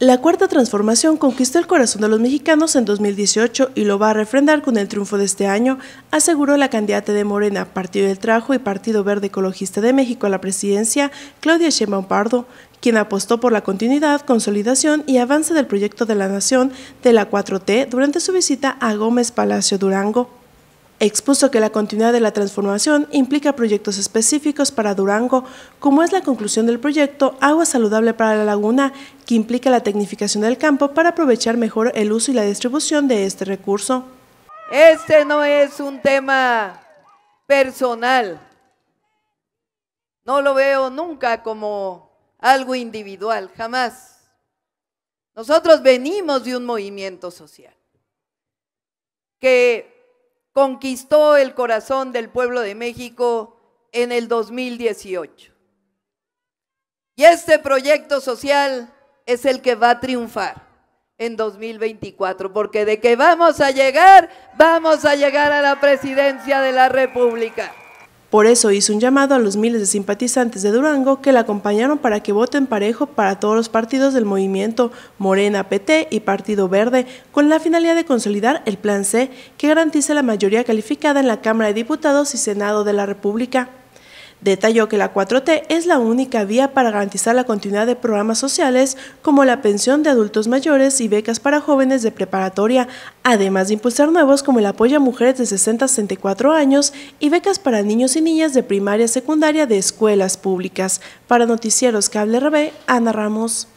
La Cuarta Transformación conquistó el corazón de los mexicanos en 2018 y lo va a refrendar con el triunfo de este año, aseguró la candidata de Morena, Partido del Trajo y Partido Verde Ecologista de México a la presidencia, Claudia Sheinbaum Pardo, quien apostó por la continuidad, consolidación y avance del proyecto de la nación de la 4T durante su visita a Gómez Palacio Durango. Expuso que la continuidad de la transformación implica proyectos específicos para Durango, como es la conclusión del proyecto Agua Saludable para la Laguna, que implica la tecnificación del campo para aprovechar mejor el uso y la distribución de este recurso. Este no es un tema personal. No lo veo nunca como algo individual, jamás. Nosotros venimos de un movimiento social que conquistó el corazón del pueblo de México en el 2018. Y este proyecto social es el que va a triunfar en 2024, porque de que vamos a llegar, vamos a llegar a la presidencia de la República. Por eso hizo un llamado a los miles de simpatizantes de Durango que la acompañaron para que voten parejo para todos los partidos del movimiento Morena, PT y Partido Verde, con la finalidad de consolidar el Plan C, que garantice la mayoría calificada en la Cámara de Diputados y Senado de la República. Detalló que la 4T es la única vía para garantizar la continuidad de programas sociales como la pensión de adultos mayores y becas para jóvenes de preparatoria, además de impulsar nuevos como el apoyo a mujeres de 60 a 64 años y becas para niños y niñas de primaria y secundaria de escuelas públicas. Para Noticieros Cable RB, Ana Ramos.